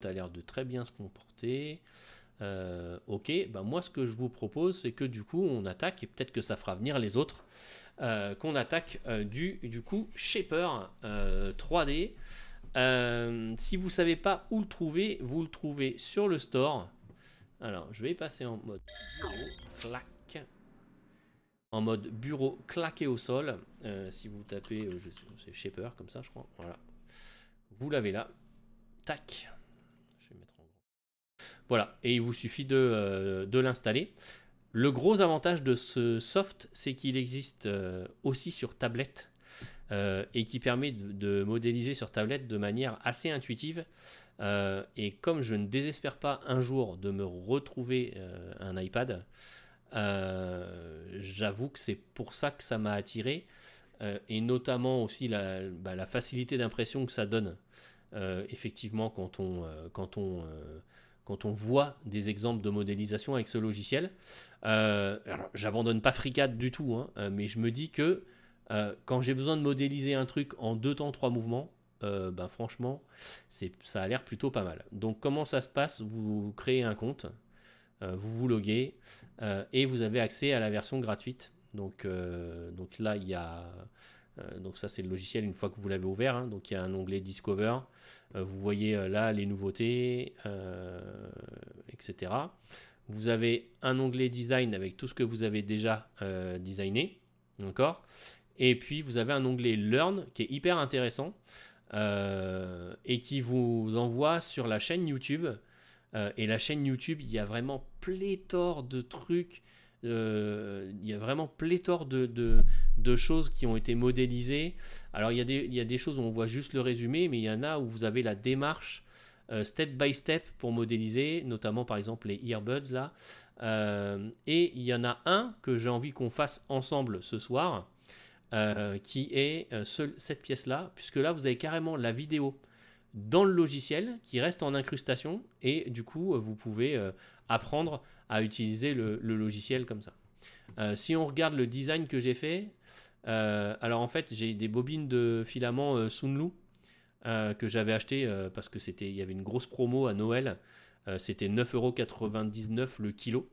tu as l'air de très bien se comporter. Euh, ok, bah moi ce que je vous propose, c'est que du coup on attaque, et peut-être que ça fera venir les autres, euh, qu'on attaque euh, du, du coup Shaper 3D. si vous savez pas où le trouver, vous le trouvez sur le store. Alors je vais passer en mode bureau, En mode bureau claqué au sol. si vous tapez, je Shaper comme ça je crois, voilà. Vous l'avez là. Tac, voilà, et il vous suffit euh, de, l'installer. Le gros avantage de ce soft, c'est qu'il existe euh, aussi sur tablette euh, et qui permet de, modéliser sur tablette de manière assez intuitive. et comme je ne désespère pas un jour de me retrouver un iPad, j'avoue que c'est pour ça que ça m'a attiré et notamment aussi bah, la, facilité d'impression que ça donne effectivement quand on, quand on quand on voit des exemples de modélisation avec ce logiciel. Euh, alors, j'abandonne pas FreeCAD du tout, hein, euh, mais je me dis que euh, quand j'ai besoin de modéliser un truc en deux temps, trois mouvements, ben franchement, ça a l'air plutôt pas mal. Donc, comment ça se passe Vous créez un compte, vous vous loguez et vous avez accès à la version gratuite. Donc, là, il y a donc ça c'est le logiciel une fois que vous l'avez ouvert. Hein, donc il y a un onglet Discover, euh, vous voyez euh, là les nouveautés, euh, etc. Vous avez un onglet design avec tout ce que vous avez déjà designé. D'accord Et puis vous avez un onglet Learn qui est hyper intéressant et qui vous envoie sur la chaîne YouTube. et la chaîne YouTube, il y a vraiment pléthore de trucs euh, il y a vraiment pléthore de, choses qui ont été modélisées. Alors il y, a des, des choses où on voit juste le résumé, mais il y en a où vous avez la démarche euh, step by step pour modéliser, notamment par exemple les earbuds là. Euh, et il y en a un que j'ai envie qu'on fasse ensemble ce soir, qui est cette pièce là, puisque là vous avez carrément la vidéo dans le logiciel qui reste en incrustation et du coup vous pouvez apprendre utiliser le, logiciel comme ça. Euh, si on regarde le design que j'ai fait, euh, alors en fait j'ai des bobines de filament euh, Sunlu euh, que j'avais acheté parce que c'était il y avait une grosse promo à Noël. c'était 9,99€ le kilo.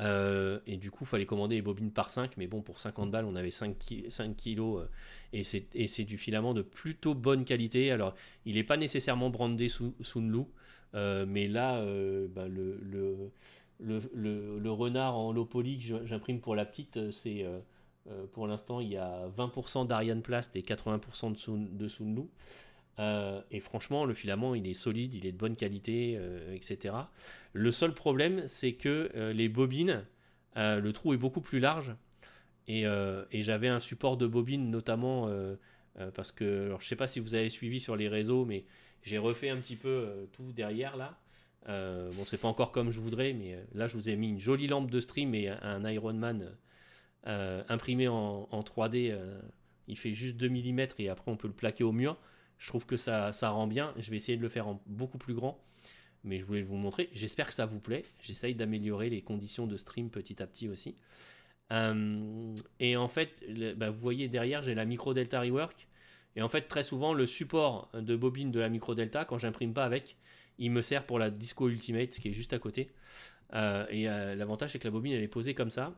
et du coup, il fallait commander les bobines par 5, mais bon, pour 50 balles, on avait 5, 5 kilos et c'est du filament de plutôt bonne qualité. Alors, il n'est pas nécessairement brandé Sunlu, euh, mais là, euh, bah, le, le, le, le, renard en low-poly que j'imprime pour la petite, euh, c'est pour l'instant, il y a 20% d'Ariane Plast et 80% de, Sun, de et franchement, le filament, il est solide, il est de bonne qualité, etc. Le seul problème, c'est que les bobines, le trou est beaucoup plus large. Et, et j'avais un support de bobine, notamment parce que, je ne sais pas si vous avez suivi sur les réseaux, mais j'ai refait un petit peu euh, tout derrière là. Euh, bon, c'est pas encore comme je voudrais, mais euh, là, je vous ai mis une jolie lampe de stream et un Iron Man imprimé en, 3D. il fait juste 2 mm et après, on peut le plaquer au mur. Je trouve que ça, ça rend bien. Je vais essayer de le faire en beaucoup plus grand. Mais je voulais vous montrer. J'espère que ça vous plaît. J'essaye d'améliorer les conditions de stream petit à petit aussi. et en fait, bah, vous voyez derrière, j'ai la micro Delta Rework. Et en fait, très souvent, le support de bobine de la micro Delta, quand j'imprime pas avec, il me sert pour la Disco Ultimate qui est juste à côté. Euh, et euh, l'avantage, c'est que la bobine, elle est posée comme ça.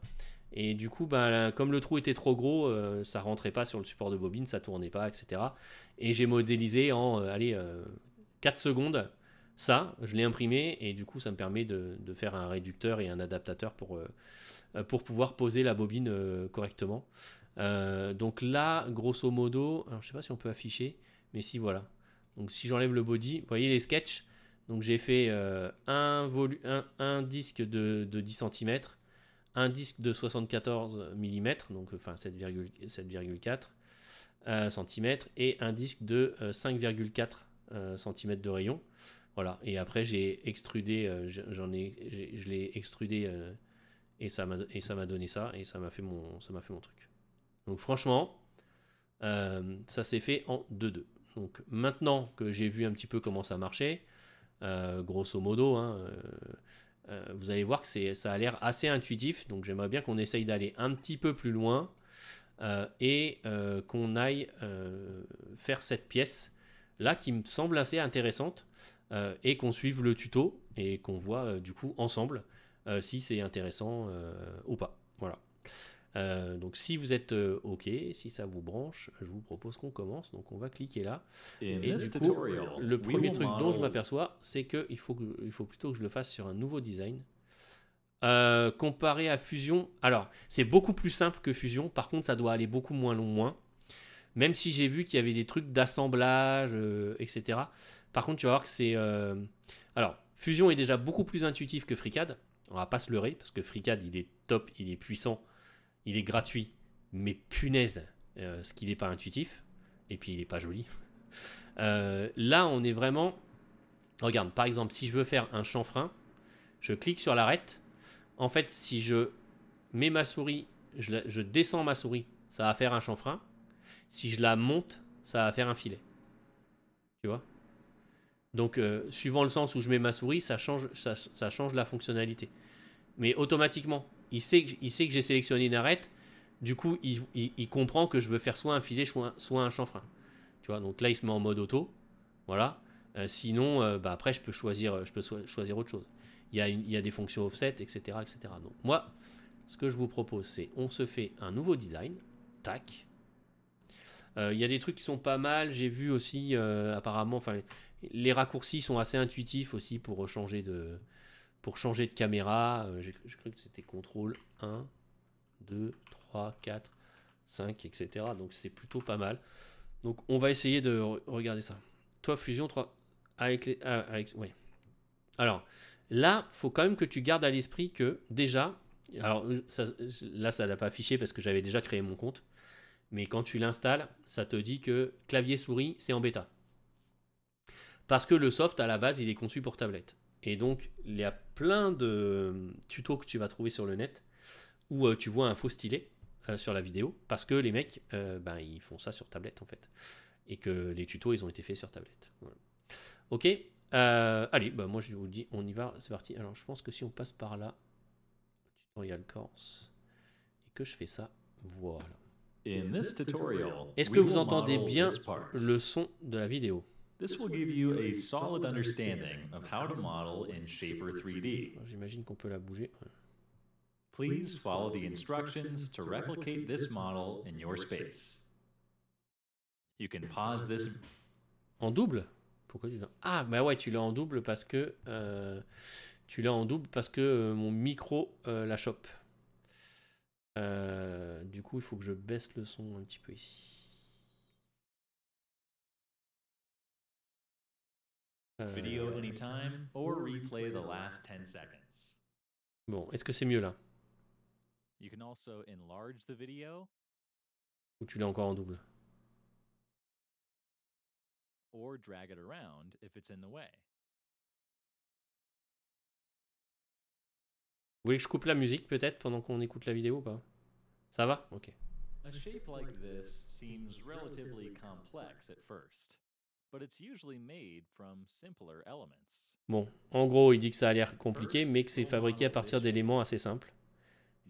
Et du coup, ben, comme le trou était trop gros, euh, ça rentrait pas sur le support de bobine, ça tournait pas, etc. Et j'ai modélisé en 4 secondes ça, je l'ai imprimé et du coup ça me permet de, faire un réducteur et un adaptateur pour, pour pouvoir poser la bobine correctement. Euh, donc là, grosso modo, je ne sais pas si on peut afficher, mais si voilà. Donc si j'enlève le body, vous voyez les sketchs. Donc j'ai fait euh, un, disque de, 10 cm, un disque de 74 mm, donc euh, enfin 7,4 cm, et un disque de 5,4 cm de rayon. Voilà, et après j'ai extrudé, j'en ai, je l'ai extrudé et ça m'a donné ça, et ça m'a fait mon truc. Donc franchement, euh, ça s'est fait en 2-2. Donc maintenant que j'ai vu un petit peu comment ça marchait, euh, grosso modo, hein, euh, vous allez voir que ça a l'air assez intuitif. Donc j'aimerais bien qu'on essaye d'aller un petit peu plus loin et qu'on aille faire cette pièce là qui me semble assez intéressante et qu'on suive le tuto et qu'on voit du coup ensemble si c'est intéressant ou pas. Voilà. Euh, donc si vous êtes euh, OK, si ça vous branche, je vous propose qu'on commence. Donc on va cliquer là. et du coup, le premier truc dont je m'aperçois, c'est qu'il faut, il faut plutôt que je le fasse sur un nouveau design. Euh, comparé à Fusion, alors c'est beaucoup plus simple que Fusion, par contre ça doit aller beaucoup moins loin Même si j'ai vu qu'il y avait des trucs d'assemblage, etc. Par contre, tu vas voir que c'est... Alors, Fusion est déjà beaucoup plus intuitif que FreeCAD, on va pas se leurrer, parce que FreeCAD il est top, il est puissant, il est gratuit, mais punaise, euh, ce qu'il n'est pas intuitif, et puis il n'est pas joli. Euh, là, on est vraiment. Regarde, par exemple, si je veux faire un chanfrein, je clique sur l'arête. En fait, si je mets ma souris, je, descends ma souris, ça va faire un chanfrein. Si je la monte, ça va faire un filet. Tu vois Donc, euh, suivant le sens où je mets ma souris, ça change, ça change la fonctionnalité. Mais automatiquement, il sait que, j'ai sélectionné une arête. Du coup, il, comprend que je veux faire soit un filet, soit, un, chanfrein. Tu vois, donc là, il se met en mode auto. Voilà. Euh, sinon, euh, bah, après, je peux choisir, je peux choisir autre chose. Il y, a il y, des fonctions offset, etc., Donc moi, ce que je vous propose, c'est on se fait un nouveau design. Tac. Euh, il y a des trucs qui sont pas mal. J'ai vu aussi, apparemment, les raccourcis sont assez intuitifs aussi pour changer de, pour changer de caméra. Euh, je, crois que c'était contrôle 1, 2, 3, 4, 5, etc. Donc c'est plutôt pas mal. Donc on va essayer de regarder ça. Toi, Fusion 3, avec les... Ah, alors, là, faut quand même que tu gardes à l'esprit que déjà, alors euh, là, ça l'a pas affiché parce que j'avais déjà créé mon compte, mais quand tu l'installes, ça te dit que clavier souris, c'est en bêta. Parce que le soft, à la base, il est conçu pour tablette. Et donc, il y a plein de euh, tutos que tu vas trouver sur le net où euh, tu vois un faux stylet euh, sur la vidéo parce que les mecs, ben, ils font ça sur tablette en fait. Et que les tutos, ils ont été faits sur tablette. Ok Allez, bah, moi je vous dis, on y va, c'est parti. Alors, je pense que si on passe par là, tutorial Corse, et que je fais ça, voilà. Est-ce que vous entendez bien le son de la vidéo This will give you a solid understanding of how to model in Shaper 3D. J'imagine qu'on peut la bouger. Please follow the instructions to replicate this model in your space. You can pause this. En double Pourquoi tu l'as Ah, bah ouais, tu l'as en double parce que. Euh, tu l'as en double parce que euh, mon micro euh, la chope. Euh, du coup, il faut que je baisse le son un petit peu ici. Euh, video anytime or replay the last 10 seconds. Bon, est-ce que c'est mieux là You can also enlarge the video. Ou tu l'as encore en double Or drag it around if it's in the way. Vous voulez que je coupe la musique peut-être pendant qu'on écoute la vidéo ou pas Ça va Ok. A shape like this seems relatively complex at first. Bon, en gros, il dit que ça a l'air compliqué, mais que c'est fabriqué à partir d'éléments assez simples.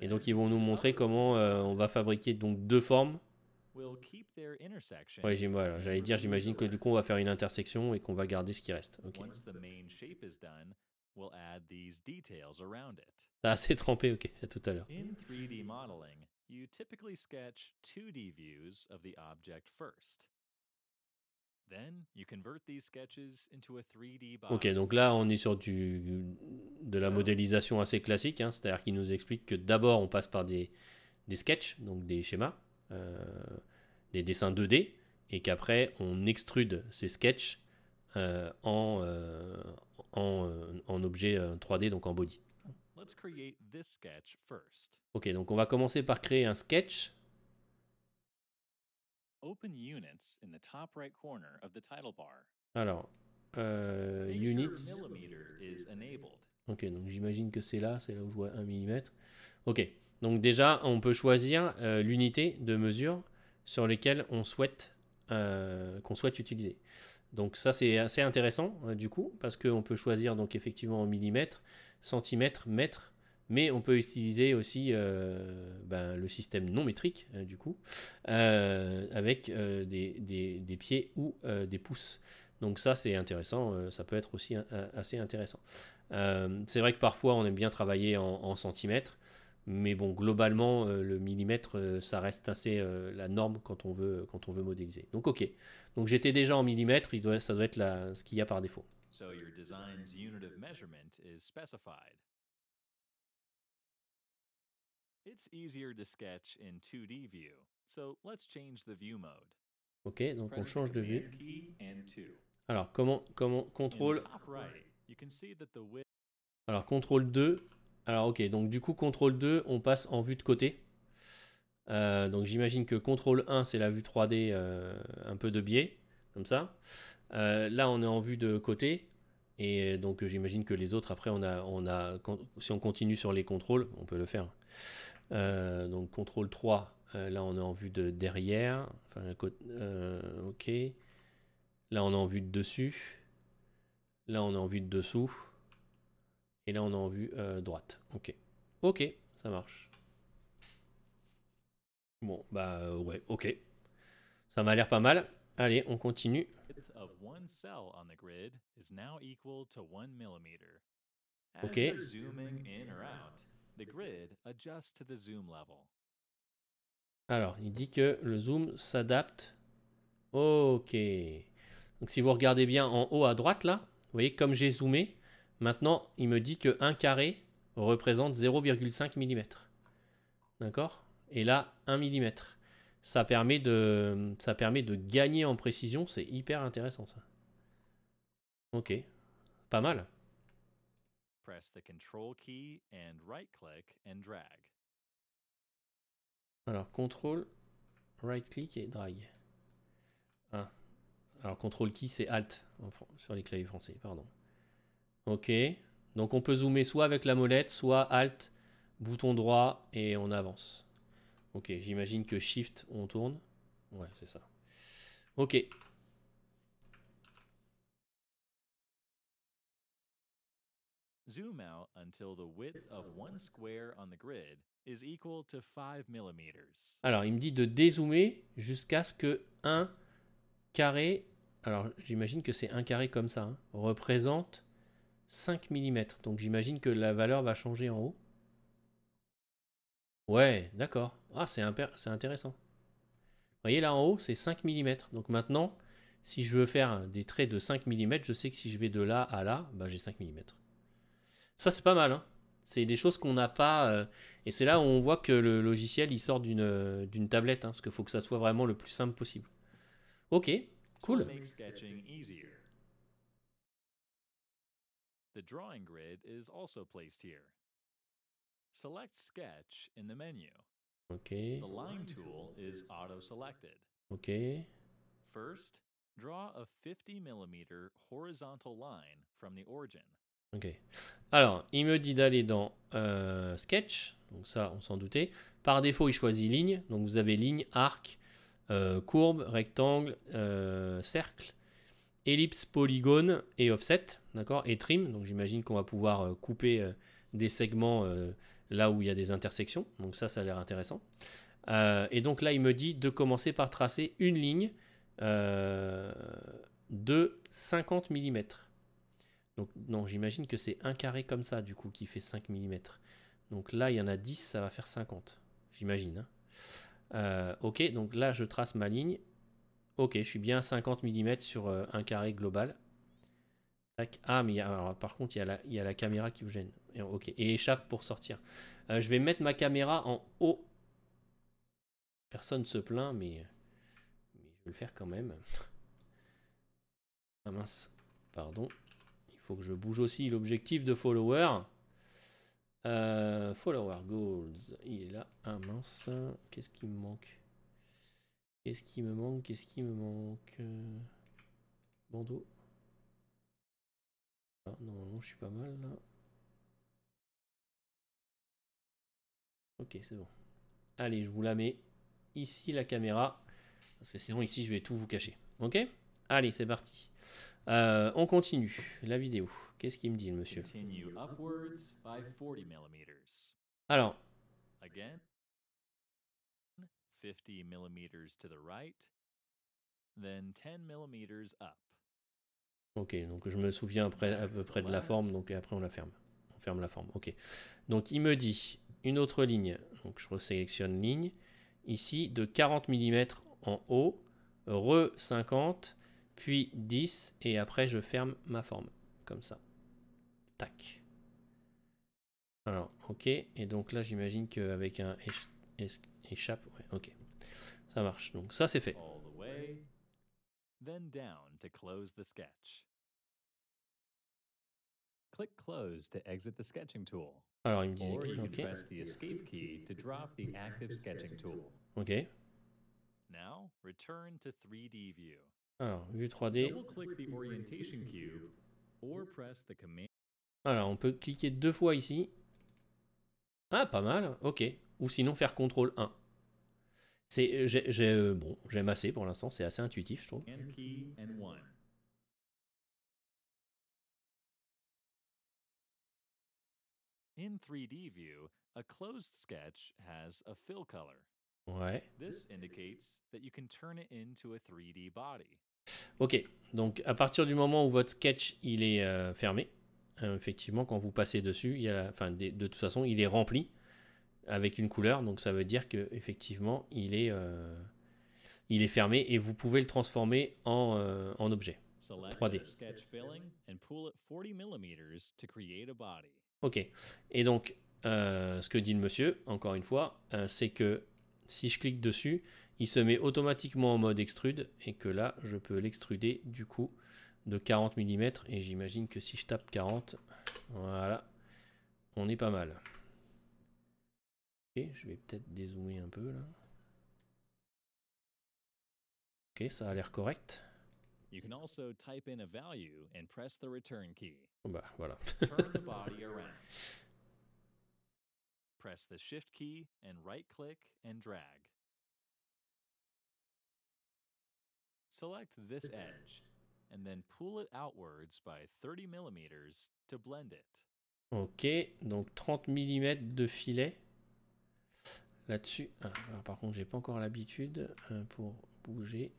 Et donc, ils vont nous montrer comment euh, on va fabriquer donc deux formes. Ouais, j'allais dire, j'imagine que du coup, on va faire une intersection et qu'on va garder ce qui reste. Okay. Ah, c'est trempé, ok, à tout à l'heure. Ok, donc là on est sur du, de la modélisation assez classique, hein. c'est-à-dire qu'il nous explique que d'abord on passe par des, des sketchs, donc des schémas, euh, des dessins 2D, et qu'après on extrude ces sketchs euh, en, euh, en, en, objet 3D, donc en body. Ok, donc on va commencer par créer un sketch Open units in the top right corner of the title bar. Alors, euh, units. Is enabled. Ok, donc j'imagine que c'est là, c'est là où je vois 1 mm. Ok, donc déjà, on peut choisir euh, l'unité de mesure sur laquelle on souhaite euh, qu'on souhaite utiliser. Donc ça, c'est assez intéressant, euh, du coup, parce qu'on peut choisir donc effectivement en millimètres, centimètres, mètres, mais on peut utiliser aussi euh, ben, le système non métrique, euh, du coup, euh, avec des, pieds ou des pouces. Donc ça, c'est intéressant, ça peut être aussi assez intéressant. c'est vrai que parfois, on aime bien travailler en, centimètres, mais bon, globalement, le millimètre, ça reste assez la norme quand on, veut, quand on veut modéliser. Donc ok, donc j'étais déjà en millimètres, ça doit être ce qu'il y a par défaut. It's easier to sketch in 2D view, so let's change the view mode. Ok, donc on change de vue. Alors comment, comment, contrôle. Alors contrôle 2. Alors ok, donc du coup contrôle 2, on passe en vue de côté. Euh, donc j'imagine que contrôle 1, c'est la vue 3D euh, un peu de biais, comme ça. Euh, là, on est en vue de côté. Et donc j'imagine que les autres, après, on a, on a, si on continue sur les contrôles, on peut le faire. Euh, donc contrôle 3, euh, là on est en vue de derrière. Enfin, euh, ok. Là on est en vue de dessus. Là on est en vue de dessous. Et là on est en vue droite. Ok. Ok, ça marche. Bon, bah ouais, ok. Ça m'a l'air pas mal. Allez, on continue. Ok. Alors, il dit que le zoom s'adapte. Ok. Donc si vous regardez bien en haut à droite là, vous voyez comme j'ai zoomé, maintenant il me dit que 1 carré représente 0,5 mm. D'accord Et là, 1 mm. Ça permet de, ça permet de gagner en précision, c'est hyper intéressant ça. Ok, pas mal press the control key and right click and drag. Alors control, right click et drag. Ah. Alors control key c'est alt sur les claviers français, pardon. OK. Donc on peut zoomer soit avec la molette, soit alt, bouton droit et on avance. OK, j'imagine que shift on tourne. Ouais, c'est ça. OK. Alors, il me dit de dézoomer jusqu'à ce que 1 carré, alors j'imagine que c'est un carré comme ça, hein, représente 5 mm. Donc j'imagine que la valeur va changer en haut. Ouais, d'accord. Ah, c'est intéressant. Vous voyez là en haut, c'est 5 mm. Donc maintenant, si je veux faire des traits de 5 mm, je sais que si je vais de là à là, bah, j'ai 5 mm. Ça, c'est pas mal. Hein. C'est des choses qu'on n'a pas. Euh, et c'est là où on voit que le logiciel, il sort d'une euh, tablette, hein, parce qu'il faut que ça soit vraiment le plus simple possible. Ok, cool. The drawing grid is also placed here. Select sketch in the menu. Okay. The line tool is auto-selected. Okay. First, draw a 50 millimeter horizontal line from the origin. Ok. Alors, il me dit d'aller dans euh, Sketch. Donc ça, on s'en doutait. Par défaut, il choisit ligne. Donc vous avez ligne, arc, euh, courbe, rectangle, euh, cercle, ellipse, polygone et offset. D'accord Et trim. Donc j'imagine qu'on va pouvoir couper des segments là où il y a des intersections. Donc ça, ça a l'air intéressant. et donc là, il me dit de commencer par tracer une ligne de 50 mm. Donc non, j'imagine que c'est un carré comme ça du coup qui fait 5 mm. Donc là, il y en a 10, ça va faire 50, j'imagine. Hein. Euh, ok, donc là, je trace ma ligne. Ok, je suis bien à 50 mm sur euh, un carré global. Ah, mais alors, par contre, il y, a la caméra qui vous gêne. Et, ok, et échappe pour sortir. Euh, je vais mettre ma caméra en haut. Personne se plaint, mais, mais je vais le faire quand même. Ah mince, pardon que je bouge aussi l'objectif de follower. Euh, follower goals, il est là. un ah, mince, qu'est-ce qui me manque Qu'est-ce qui me manque Qu'est-ce qui me manque Bandeau. Ah, non, je suis pas mal Ok, c'est bon. Allez, je vous la mets ici la caméra parce que sinon ici je vais tout vous cacher. Ok Allez, c'est parti. Euh, on continue la vidéo. Qu'est-ce qu'il me dit, le monsieur Alors. Ok, donc je me souviens à peu près de la forme, donc après on la ferme. On ferme la forme, ok. Donc il me dit une autre ligne, donc je resélectionne ligne, ici de 40 mm en haut, re 50 puis 10, et après je ferme ma forme, comme ça. Tac. Alors, ok, et donc là j'imagine qu'avec un échappe, ouais, ok, ça marche. Donc ça c'est fait. then down to close the sketch. Click Close to exit the sketching tool. Alors, il me dit, or you okay. can press the escape key to drop the active sketching tool. Now, return to 3D view. Alors, vue 3D. Alors, on peut cliquer deux fois ici. Ah, pas mal, ok. Ou sinon faire CTRL 1. C'est, euh, j'ai, euh, bon, j'aime assez pour l'instant, c'est assez intuitif, je trouve. In 3D view, a closed sketch has a fill color. Ouais. This indicates that you can turn it into a 3D body. Ok, donc à partir du moment où votre sketch il est euh, fermé, euh, effectivement, quand vous passez dessus, il a la, de, toute façon, il est rempli avec une couleur, donc ça veut dire que euh, il est, fermé et vous pouvez le transformer en, en objet 3D. Ok, et donc ce que dit le monsieur, encore une fois, c'est que si je clique dessus, il se met automatiquement en mode extrude et que là je peux l'extruder du coup de 40 mm et j'imagine que si je tape 40 voilà on est pas mal ok je vais peut-être dézoomer un peu là ok ça a l'air correct You Bah voilà. Press the shift key and right click and drag. Select this edge and then pull it outwards by 30 millimeters to blend it. Ok, donc 30 mm de filet là-dessus. Ah, alors par contre, j'ai pas encore l'habitude euh, pour bouger.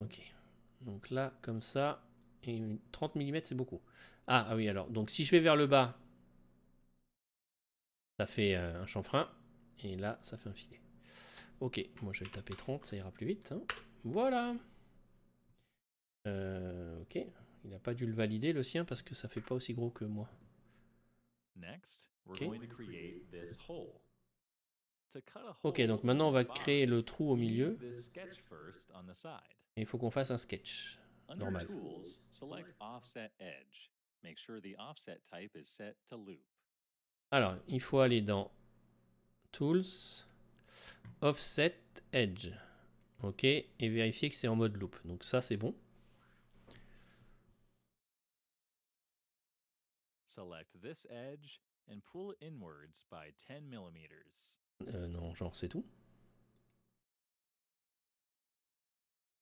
Ok, donc là, comme ça, 30 mm, c'est beaucoup. Ah, ah, oui, alors, donc si je vais vers le bas, ça fait euh, un chanfrein, et là, ça fait un filet. Ok, moi je vais taper 30, ça ira plus vite. Hein. Voilà. Euh, ok. Il n'a pas dû le valider le sien parce que ça fait pas aussi gros que moi. Next, ok, donc maintenant on va créer le trou au milieu. Et il faut qu'on fasse un sketch. Normal. Alors, il faut aller dans Tools, Offset Edge. OK, et vérifier que c'est en mode loop. Donc ça, c'est bon. Euh, non, genre c'est tout.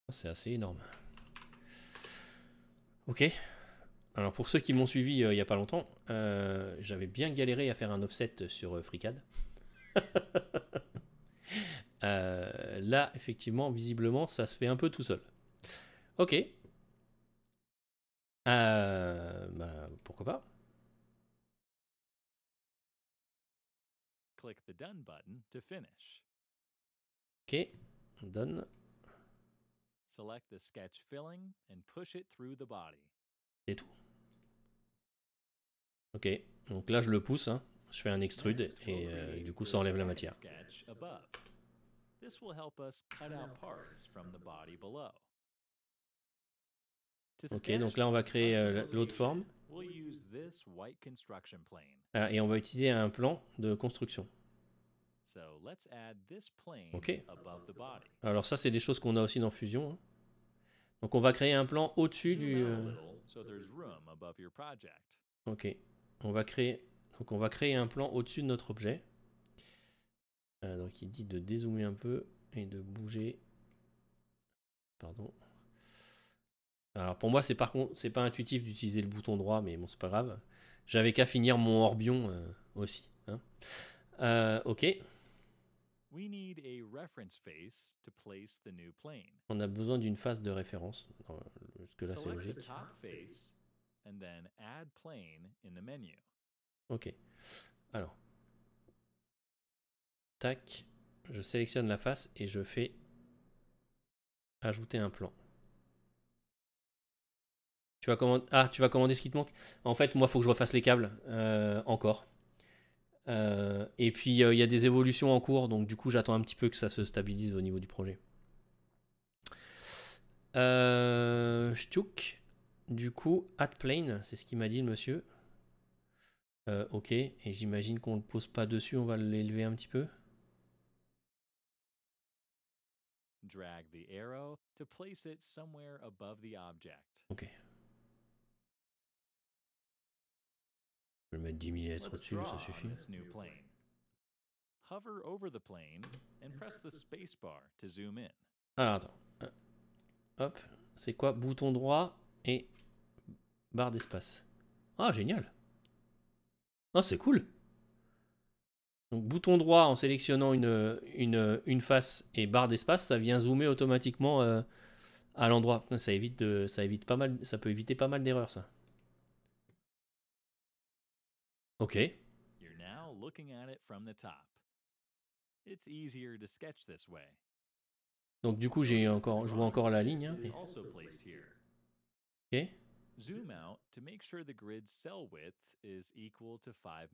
Ah, c'est assez énorme. Ok. Alors pour ceux qui m'ont suivi euh, il n'y a pas longtemps, euh, j'avais bien galéré à faire un offset sur FreeCAD. Euh, là, effectivement, visiblement, ça se fait un peu tout seul. Ok. Euh, bah, pourquoi pas Ok, done. C'est tout. Ok, donc là je le pousse, hein. je fais un extrude et euh, du coup ça enlève la matière. Ok, donc là on va créer euh, l'autre forme. Ah, et on va utiliser un plan de construction. Ok. Alors ça c'est des choses qu'on a aussi dans Fusion. Hein. Donc on va créer un plan au-dessus du... Euh, ok. On va créer... Donc on va créer un plan au-dessus de notre objet. Euh, donc il dit de dézoomer un peu et de bouger. Pardon. Alors pour moi, c'est par contre, c'est pas intuitif d'utiliser le bouton droit, mais bon, c'est pas grave. J'avais qu'à finir mon Orbion aussi. ok. On a besoin d'une face de référence. Parce que là, c'est logique. Ok. Alors, Tac, je sélectionne la face et je fais ajouter un plan. Tu vas commander... Ah, tu vas commander ce qui te manque En fait, moi, il faut que je refasse les câbles euh, encore. Euh, et puis, euh, il y a des évolutions en cours, donc du coup, j'attends un petit peu que ça se stabilise au niveau du projet. Euh, du coup, add plane, c'est ce qu'il m'a dit le monsieur. ok, et j'imagine qu'on ne le pose pas dessus, on va l'élever un petit peu. Drag the arrow to place it somewhere above the object. Ok. Je vais mettre 10 mm dessus, ça suffit. Hover over the plane and press the spacebar to zoom in. Alors attends. Euh, hop, c'est quoi Bouton droit et barre d'espace. Ah, génial. Ah, c'est cool. Donc bouton droit en sélectionnant une, une, une face et barre d'espace, ça vient zoomer automatiquement euh, à l'endroit. Ça évite ça évite pas mal, ça peut éviter pas mal d'erreurs ça. Ok. Donc du coup j'ai encore, je vois encore la ligne. Hein. Ok. Zoom out to make sure the grid cell width is equal to 5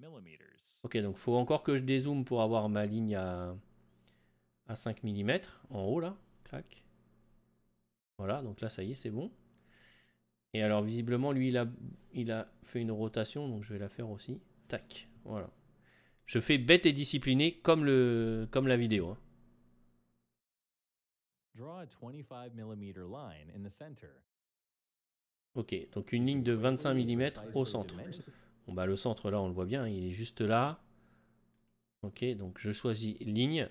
Ok, donc faut encore que je dézoome pour avoir ma ligne à, à 5 mm en haut là. Clac. Voilà, donc là ça y est, c'est bon. Et alors visiblement lui il a, il a fait une rotation, donc je vais la faire aussi. Tac, voilà. Je fais bête et discipliné comme, le, comme la vidéo. Hein. Draw a 25 mm line in the center Ok, donc une ligne de 25 mm au centre. Bon bah le centre là on le voit bien, il est juste là. Ok, donc je choisis ligne.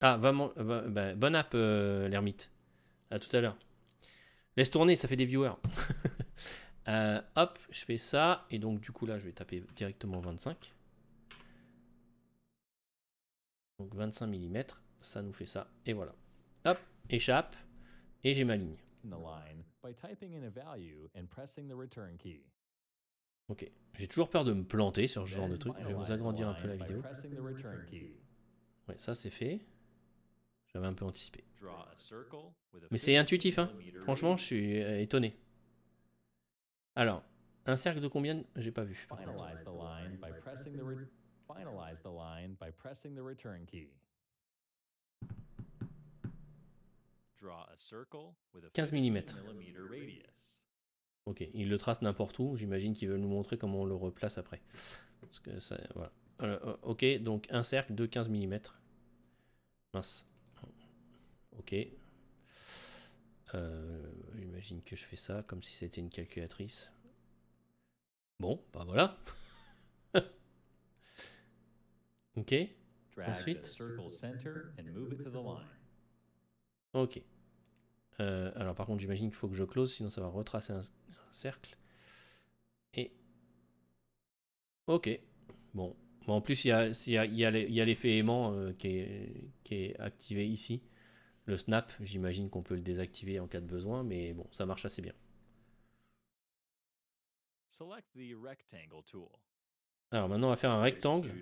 Ah, va, bah, bonne app euh, l'ermite. À tout à l'heure. Laisse tourner, ça fait des viewers. Euh, hop, je fais ça. Et donc du coup là je vais taper directement 25. Donc 25 mm, ça nous fait ça. Et voilà. Hop, échappe. Et j'ai ma ligne. Ok, j'ai toujours peur de me planter sur ce genre de truc. Je vais vous agrandir un peu la vidéo. Ouais, ça c'est fait. J'avais un peu anticipé. Mais c'est intuitif, hein. Franchement, je suis euh, étonné. Alors, un cercle de combien J'ai pas vu. Finalize the line by pressing the return key. 15 mm. Ok, il le trace n'importe où. J'imagine qu'il veut nous montrer comment on le replace après. Parce que ça, euh, ok, donc un cercle de 15 mm. Mince. Ok. Euh, j'imagine que je fais ça comme si c'était une calculatrice. Bon, bah voilà. ok. Ensuite. Ok. Euh, alors par contre, j'imagine qu'il faut que je close, sinon ça va retracer un, cercle. Et... Ok. Bon. en plus, il y a, y a l'effet aimant euh, qui, est, activé ici. Le snap, j'imagine qu'on peut le désactiver en cas de besoin, mais bon, ça marche assez bien. Alors maintenant, on va faire un rectangle.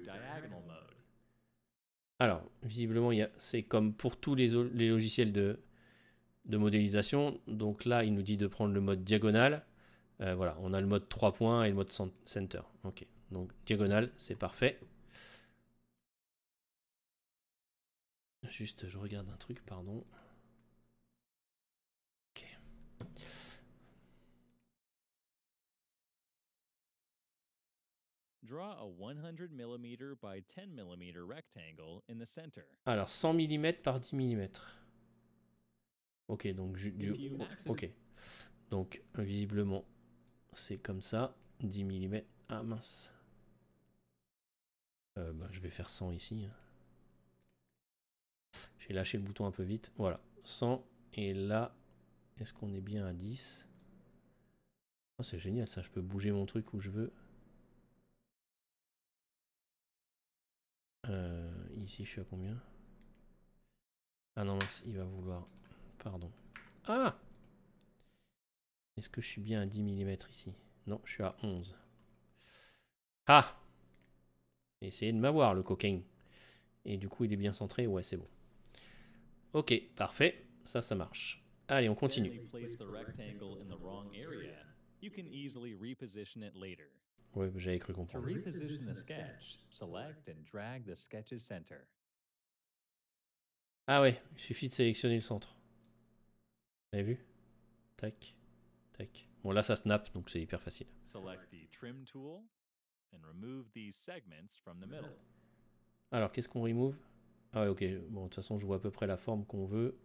Alors, visiblement, c'est comme pour tous les logiciels de, de modélisation. Donc là, il nous dit de prendre le mode diagonale. Euh, voilà, on a le mode 3 points et le mode center. Ok, donc diagonale, c'est parfait. Juste, je regarde un truc, pardon. Ok. Alors 100 mm par 10 mm. Ok, donc Ok. Donc visiblement, c'est comme ça. 10 mm. Ah mince. Euh, bah, je vais faire 100 ici. Hein. J'ai lâché le bouton un peu vite. Voilà, 100. Et là, est-ce qu'on est bien à 10 C'est génial ça, je peux bouger mon truc où je veux. Euh, ici, je suis à combien Ah non, mince, il va vouloir Pardon. Ah Est-ce que je suis bien à 10 mm ici Non, je suis à 11. Ah Essayez de m'avoir, le coquin. Et du coup, il est bien centré. Ouais, c'est bon. Ok, parfait. Ça, ça marche. Allez, on continue. Ouais, j'avais cru comprendre. Ah ouais, il suffit de sélectionner le centre. Vous avez vu Tac, tac. Bon là ça snap donc c'est hyper facile. Alors qu'est-ce qu'on remove Ah ok, bon de toute façon je vois à peu près la forme qu'on veut.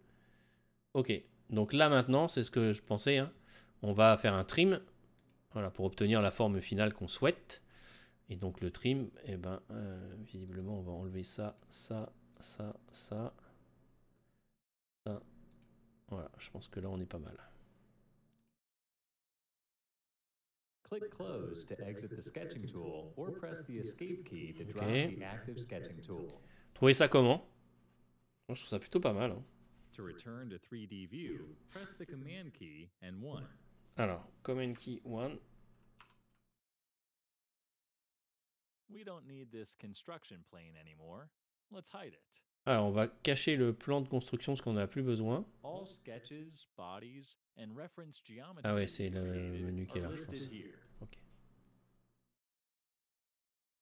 Ok, donc là maintenant c'est ce que je pensais. Hein. On va faire un trim voilà, pour obtenir la forme finale qu'on souhaite. Et donc le trim, eh ben, euh, visiblement on va enlever ça, ça, ça, ça. Voilà, je pense que là on est pas mal. Click close to exit the sketching tool or press the escape key to drop okay. the active sketching tool. Trouvez ça comment Moi je trouve ça plutôt pas mal. Hein. To return to 3D view, press the command key and 1. Alors, command key 1. We don't need this construction plane anymore. Let's hide it. Alors, on va cacher le plan de construction, ce qu'on n'a plus besoin. Ah ouais, c'est le menu qui est là, Ok.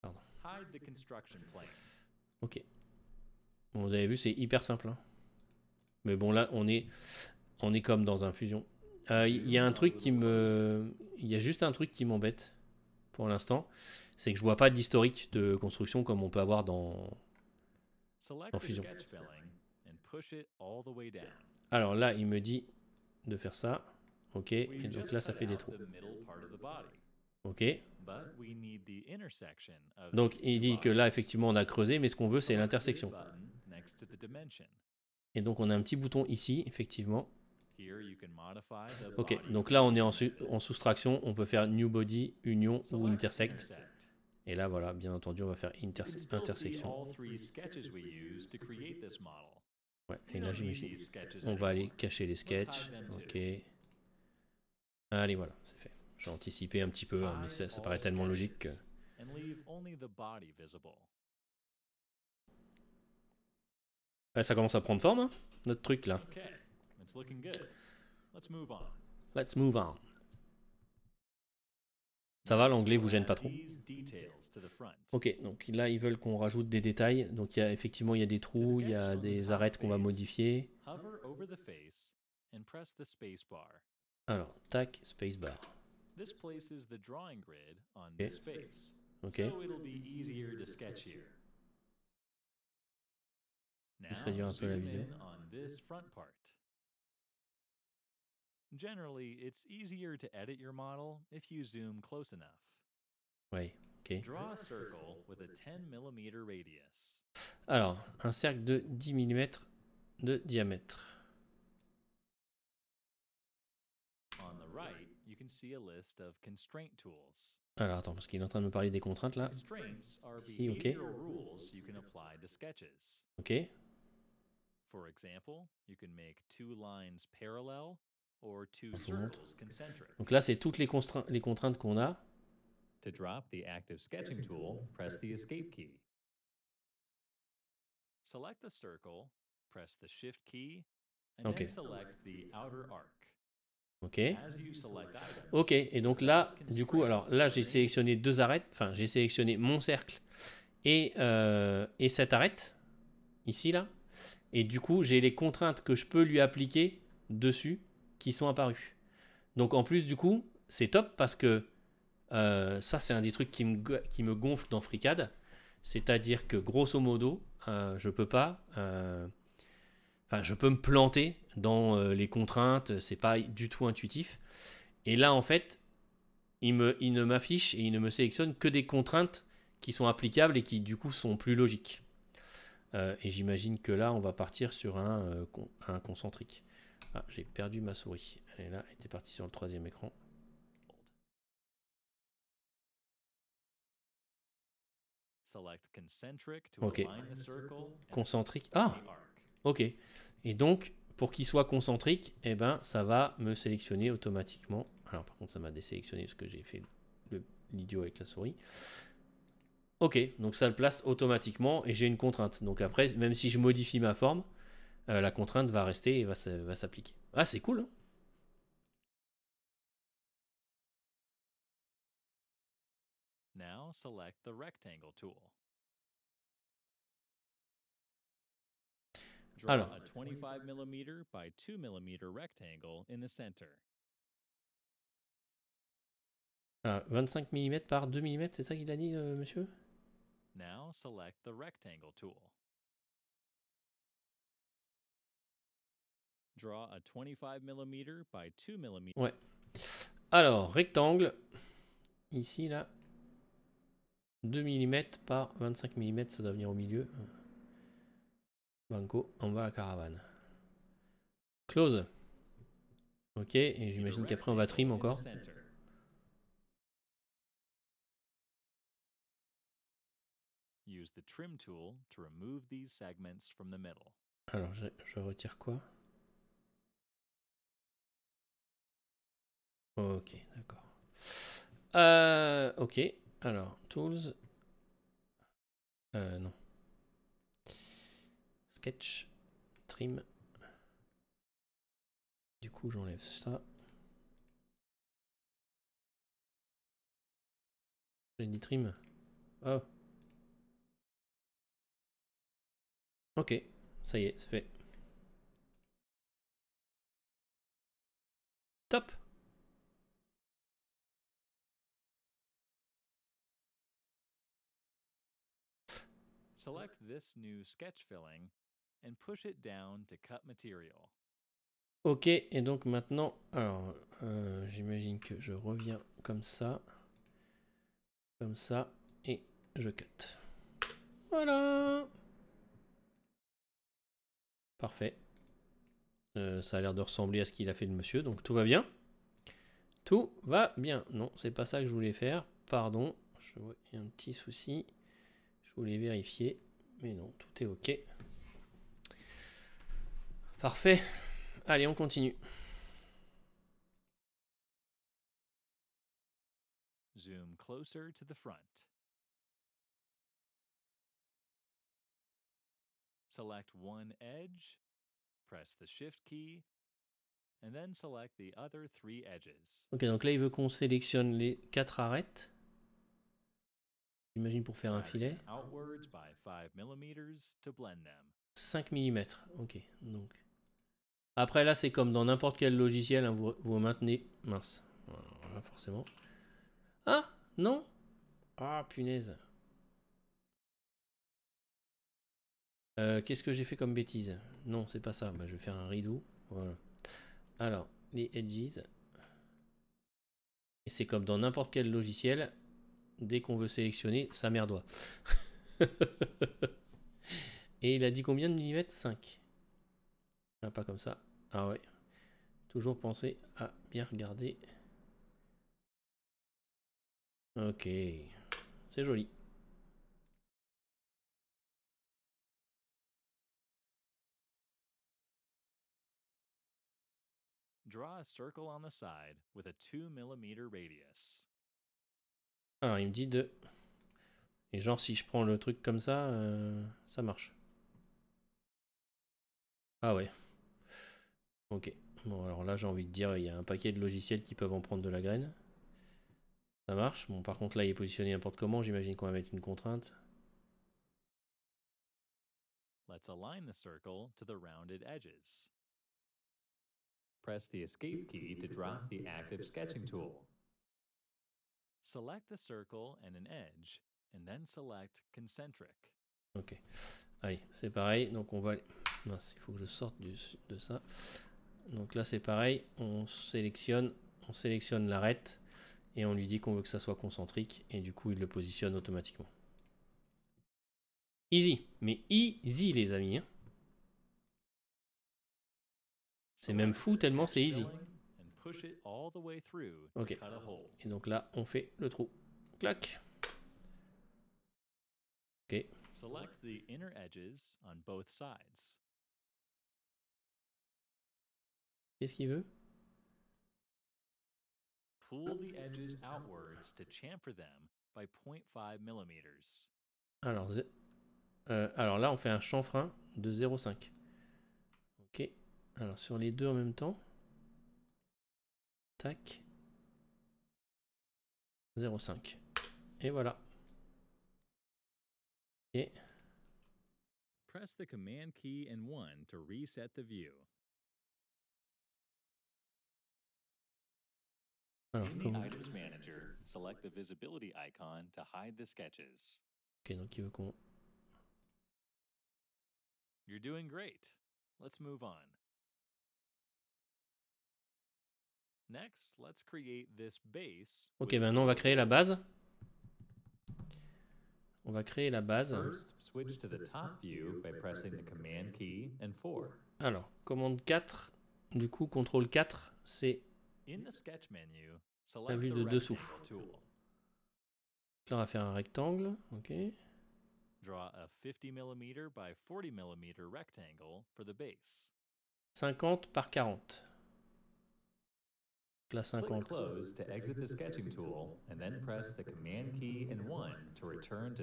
Pardon. Ok. vous avez vu, c'est hyper simple. Hein. Mais bon, là, on est, on est comme dans un fusion. Euh, il y a un truc qui me... Il y a juste un truc qui m'embête, pour l'instant. C'est que je vois pas d'historique de construction comme on peut avoir dans en fusion. Alors là, il me dit de faire ça. OK. Et donc là, ça fait des trous. OK. Donc il dit que là, effectivement, on a creusé, mais ce qu'on veut, c'est l'intersection. Et donc on a un petit bouton ici, effectivement. OK. Donc là, on est en, en soustraction. On peut faire New Body, Union ou Intersect. Et là, voilà, bien entendu, on va faire intersection. Ouais, et là, j'imagine. On va aller cacher les sketchs. Ok. Allez, voilà, c'est fait. J'ai anticipé un petit peu, hein, mais ça, paraît tellement logique que. Ouais, ça commence à prendre forme, hein, notre truc là. Let's move on. Ça va, l'anglais vous gêne pas trop. Ok, donc là ils veulent qu'on rajoute des détails. Donc il y a effectivement il y a des trous, il y a des arêtes qu'on va modifier. Alors, tac, spacebar. Okay. ok. Juste réduire un peu la vidéo. Generally, it's easier to edit your model if you zoom close enough. Ouais, ok. Draw a circle with a 10 mm radius. Alors, un cercle de 10 mm de diamètre. On the right, you can see a list of constraint tools. Alors attends, parce qu'il est en train de me parler des contraintes là. Si, ok. Ok. For example, you can make two lines parallel Donc là, c'est toutes les, les contraintes qu'on a. Ok. Ok. Ok. Et donc là, du coup, alors là, j'ai sélectionné deux arêtes. Enfin, j'ai sélectionné mon cercle et, euh, et cette arête ici là. Et du coup, j'ai les contraintes que je peux lui appliquer dessus sont apparus. Donc en plus du coup, c'est top parce que euh, ça c'est un des trucs qui me, qui me gonfle dans Fricade. C'est-à-dire que grosso modo, euh, je peux pas... Euh, enfin, je peux me planter dans les contraintes, c'est pas du tout intuitif. Et là, en fait, il, me, il ne m'affiche et il ne me sélectionne que des contraintes qui sont applicables et qui, du coup, sont plus logiques. et j'imagine que là, on va partir sur un, un concentrique. Ah, j'ai perdu ma souris. Elle est là, elle était partie sur le troisième écran. Ok. Concentrique. Ah Ok. Et donc, pour qu'il soit concentrique, eh ben, ça va me sélectionner automatiquement. Alors, par contre, ça m'a désélectionné parce que j'ai fait l'idiot avec la souris. Ok, donc ça le place automatiquement et j'ai une contrainte. Donc après, même si je modifie ma forme, euh, la contrainte va rester et va, va s'appliquer. Ah, c'est cool. Hein Now select the rectangle tool. Draw Alors, a 25 mm by 2 mm rectangle in the center. Alors, 25 mm par 2 mm, c'est ça qu'il a dit, euh, monsieur Now select the rectangle tool. Ouais. Alors, rectangle. Ici, là. 2 mm par 25 mm, ça doit venir au milieu. Banco, on va à caravane. Close. Ok, et j'imagine qu'après on va trim encore. Alors, je retire quoi Ok, d'accord. Euh, ok, alors, tools. Euh, non. Sketch, trim. Du coup, j'enlève ça. J'ai dit trim. Oh. Ok, ça y est, c'est fait. Ok, et donc maintenant, alors euh, j'imagine que je reviens comme ça, comme ça, et je cut. Voilà Parfait. Euh, ça a l'air de ressembler à ce qu'il a fait le monsieur, donc tout va bien. Tout va bien. Non, c'est pas ça que je voulais faire. Pardon, je vois, y a un petit souci. Je voulais vérifier, mais non, tout est OK. Parfait. Allez, on continue. Zoom closer to the front. Select one edge, press the shift key, and then select the other three edges. Ok, donc là il veut qu'on sélectionne les quatre arêtes j'imagine pour faire un filet. 5 mm, ok. Donc. Après là c'est comme dans n'importe quel logiciel, hein, vous, maintenez... Mince, voilà, forcément. Ah Non Ah punaise. Euh, qu'est-ce que j'ai fait comme bêtise Non, c'est pas ça. Bah, je vais faire un rideau. Voilà. Alors, les edges. Et c'est comme dans n'importe quel logiciel, dès qu'on veut sélectionner, sa mère doit. Et il a dit combien de millimètres 5. Ah, pas comme ça. Ah ouais. Toujours penser à bien regarder. Ok. C'est joli. Draw a circle on the side with a 2 mm radius. Alors, il me dit de... Et genre, si je prends le truc comme ça, euh, ça marche. Ah ouais. Ok. Bon, alors là, j'ai envie de dire, il y a un paquet de logiciels qui peuvent en prendre de la graine. Ça marche. Bon, par contre, là, il est positionné n'importe comment. J'imagine qu'on va mettre une contrainte. Let's align the circle to the rounded edges. Press the escape key to drop the active sketching tool. Select the circle and an edge, and then select concentric. Ok. Allez, c'est pareil. Donc on va... Mince, il faut que je sorte de ça. Donc là, c'est pareil. On sélectionne, on sélectionne l'arête et on lui dit qu'on veut que ça soit concentrique et du coup, il le positionne automatiquement. Easy. Mais easy, les amis. Hein. C'est même fou tellement c'est easy. Hein all the way through hole. Et donc là, on fait le trou. Clac. Ok. Select the inner edges on both sides. Qu'est-ce qu'il veut Pull the edges outwards to chamfer them by 0.5 millimeters. Alors, euh, alors là, on fait un chanfrein de 0,5. Ok. Alors sur les deux en même temps. Tac. 0,5. Et voilà. Et. Press the command key and 1 to reset the view. Alors, In the items manager, select the visibility icon to hide the sketches. Ok, donc il veut qu'on. You're doing great. Let's move on. Ok, maintenant on va créer la base. On va créer la base. Alors, commande 4, du coup, contrôle 4, c'est la vue de dessous. Là, on va faire un rectangle. Ok. 50 mm 40 mm 50 par 40 la 50. sketching 1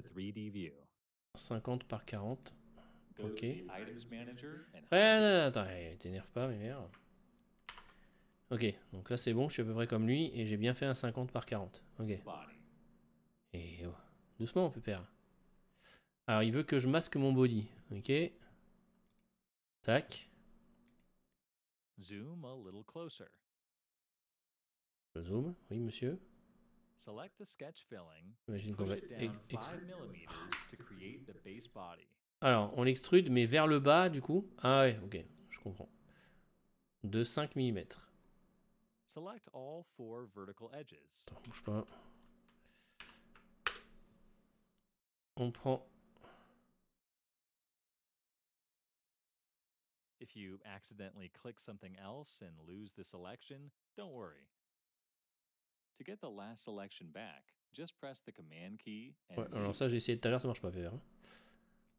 3D 50 par 40. Ok. Ouais, attends, t'énerve pas, mais merde. Ok, donc là c'est bon, je suis à peu près comme lui et j'ai bien fait un 50 par 40. Ok. Et oh, doucement, on peut perdre. Alors il veut que je masque mon body. Ok. Tac. Zoom a little closer zoom, oui monsieur. Select the sketch filling. Imagine qu'on va Alors, on extrude mais vers le bas du coup. Ah ouais, OK, je comprends. De 5 mm. Select all four vertical edges. On prend If you accidentally click something else and lose the selection, don't worry. To get the last selection back, just press the command key and ouais, alors ça j'ai essayé tout à l'heure, ça marche pas, Pépère. Hein.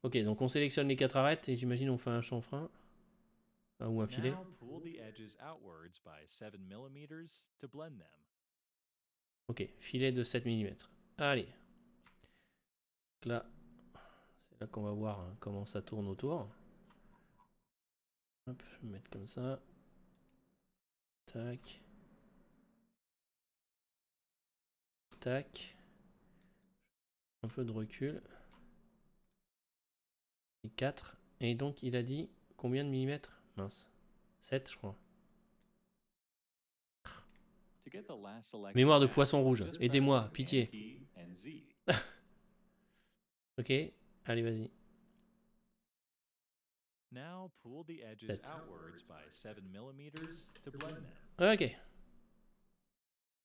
Ok, donc on sélectionne les quatre arêtes et j'imagine on fait un chanfrein. Hein, ou un filet. Now pull the edges outwards by 7 mm to blend them. Ok, filet de 7 mm. Allez. Donc là, c'est là qu'on va voir hein, comment ça tourne autour. Hop, je vais mettre comme ça. Tac. Tac. Un peu de recul. Et 4. Et donc il a dit combien de millimètres Mince. 7 je crois. Mémoire de poisson rouge. Aidez-moi, pitié. ok, allez vas-y. Ok.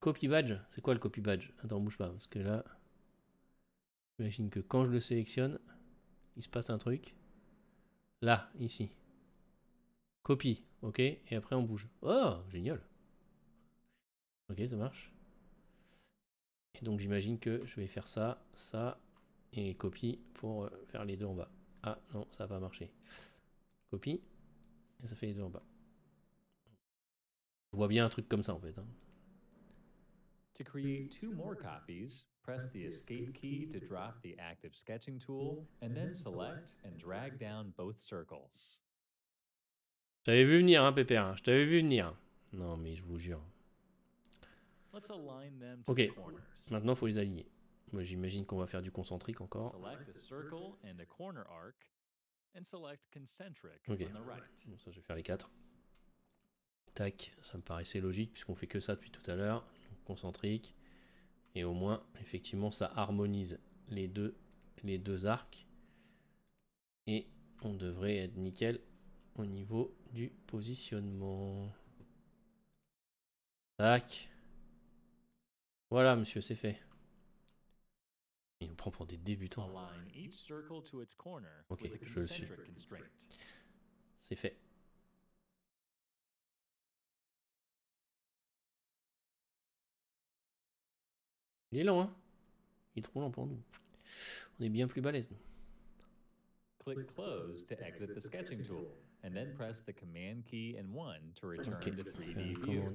Copy badge C'est quoi le copy badge Attends, bouge pas, parce que là... J'imagine que quand je le sélectionne, il se passe un truc. Là, ici. Copie, ok Et après, on bouge. Oh, génial Ok, ça marche. Et donc, j'imagine que je vais faire ça, ça, et copie pour euh, faire les deux en bas. Ah non, ça n'a pas marché. Copie, et ça fait les deux en bas. Je vois bien un truc comme ça en fait. Hein. J'avais vu venir, hein, Pépère. Hein. Je t'avais vu venir. Non, mais je vous jure. Ok, maintenant faut les aligner. Moi, J'imagine qu'on va faire du concentrique encore. Ok, bon, ça je vais faire les quatre. Tac, ça me paraissait logique puisqu'on fait que ça depuis tout à l'heure. Concentrique. Et au moins, effectivement, ça harmonise les deux, les deux arcs. Et on devrait être nickel au niveau du positionnement. Tac. Voilà, monsieur, c'est fait. Il nous prend pour des débutants. Ok, je le suis. C'est fait. Il est lent, hein Il est trop lent pour nous. On est bien plus balèze, nous. Click close to exit the sketching tool, and then press the command key and 1 to return okay. to 3D view.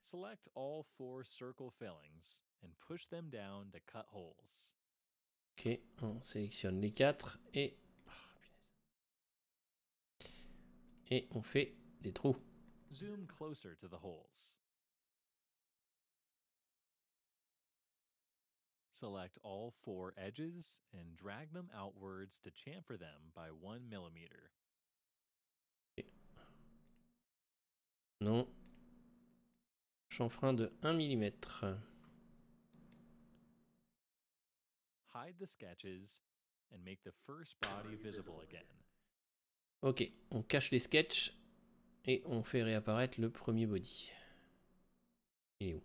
Select all four circle fillings and push them down to cut holes. Ok, on sélectionne les quatre et... Ah, et on fait des trous. Zoom closer to the holes. Select all four edges and drag them outwards to chamfer them by 1 millimeter. Non. Chanfrein de 1 mm. Hide the sketches and make the first body visible again. Ok, on cache les sketches et on fait réapparaître le premier body. Il où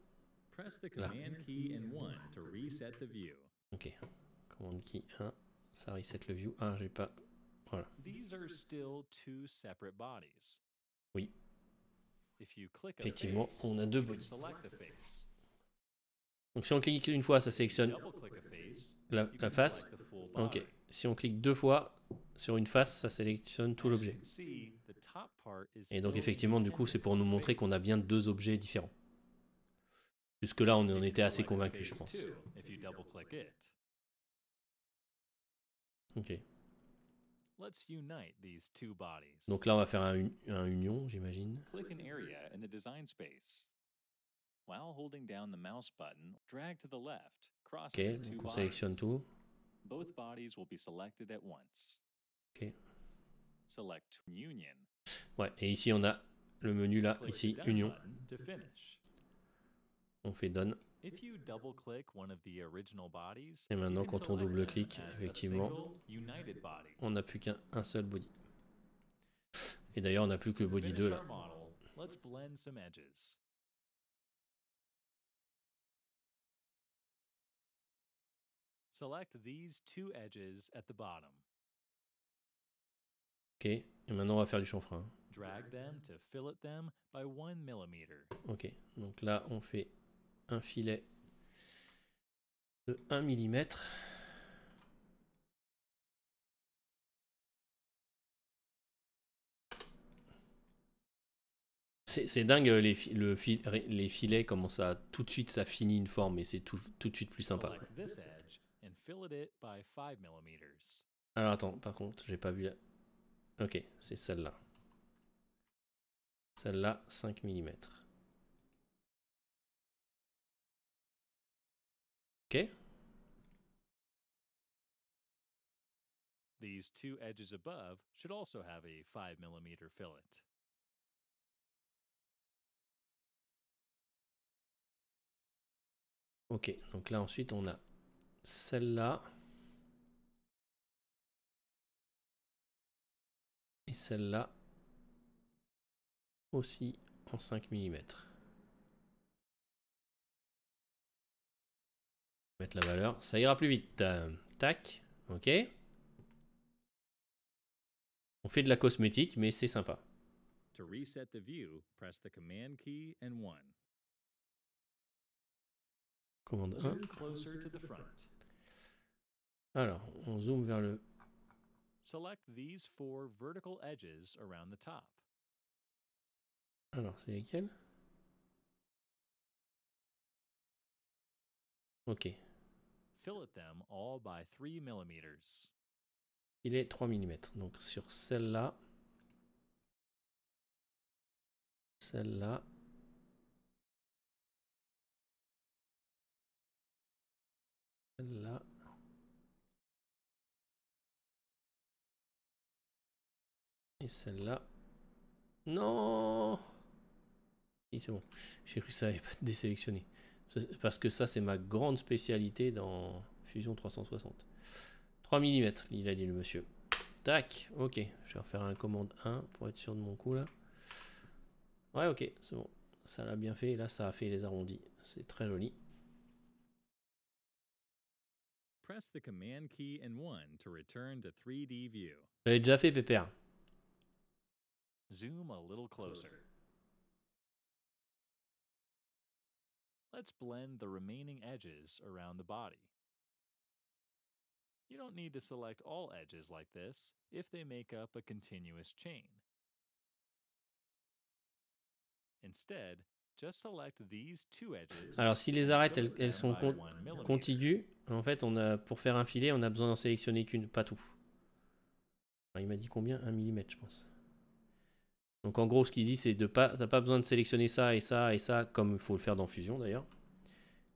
Press the command Là. key and to reset the view. Ok. Command key 1, ça reset le view. Ah, j'ai pas. Voilà. still two separate bodies. Oui. Effectivement, on a deux bodies. Donc si on clique une fois, ça sélectionne la face. Ok. Si on clique deux fois sur une face, ça sélectionne tout l'objet. Et donc effectivement, du coup, c'est pour nous montrer qu'on a bien deux objets différents. Jusque-là, on en était assez convaincu, je pense. Ok. Donc là, on va faire un, union, j'imagine. Ok, donc on sélectionne tout. Ok. Ouais, et ici on a le menu là, ici, union. On fait done. Et maintenant, quand on double-clique, effectivement, on n'a plus qu'un seul body. Et d'ailleurs, on n'a plus que le body 2 là. Ok, et maintenant on va faire du chanfrein. Ok, donc là on fait un filet de 1 mm. C'est dingue euh, les, le, les filets, comment ça tout de suite ça finit une forme et c'est tout, tout, de suite plus sympa. Alors attends, par contre, j'ai pas vu la. Ok, c'est celle-là. Celle-là, 5 mm. OK. These two edges above should also have a 5 millimeter fillet. Ok, donc là ensuite on a celle-là. Et celle-là aussi en 5 mm. mettre la valeur, ça ira plus vite. Euh, tac, ok. On fait de la cosmétique, mais c'est sympa. To reset the view, press the command key and 1. Commande 1. Alors, on zoome vers le Select these four vertical edges around the top. Alors, c'est lesquels OK. Il est 3 mm. Donc sur celle-là, celle-là, celle-là, et celle-là. Non. Et c'est bon. J'ai cru que ça n'avait pas désélectionné. Parce que ça, c'est ma grande spécialité dans Fusion 360. 3 mm, il a dit le monsieur. Tac, ok. Je vais refaire un commande 1 pour être sûr de mon coup là. Ouais, ok, c'est bon. Ça l'a bien fait. Là, ça a fait les arrondis. C'est très joli. J'avais déjà fait, Pépère. Zoom a little closer. let's blend the remaining edges around the body. You don't need to select all edges like this if they make up a continuous chain. Instead, just select these two edges. Alors si les arêtes elles, elles sont con contiguës, en fait on a, pour faire un filet on a besoin d'en sélectionner qu'une, pas tout. Alors, il m'a dit combien 1 mm je pense. Donc en gros, ce qu'il dit, c'est de pas, t'as pas besoin de sélectionner ça et ça et ça, comme il faut le faire dans Fusion d'ailleurs.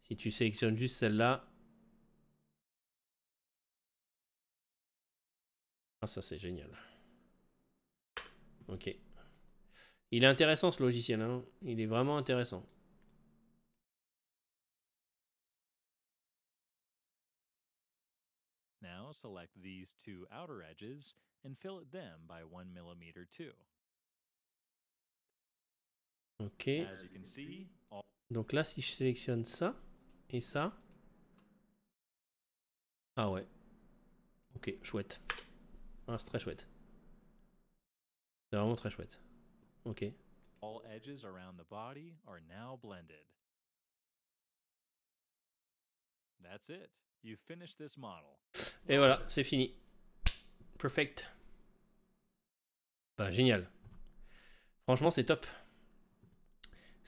Si tu sélectionnes juste celle-là, ah ça c'est génial. Ok. Il est intéressant ce logiciel, hein il est vraiment intéressant. Now select these two outer edges and them 1 mm too. Ok. Donc là, si je sélectionne ça et ça. Ah ouais. Ok, chouette. Ah, c'est très chouette. C'est vraiment très chouette. Ok. Et voilà, c'est fini. Perfect. Bah génial. Franchement, c'est top.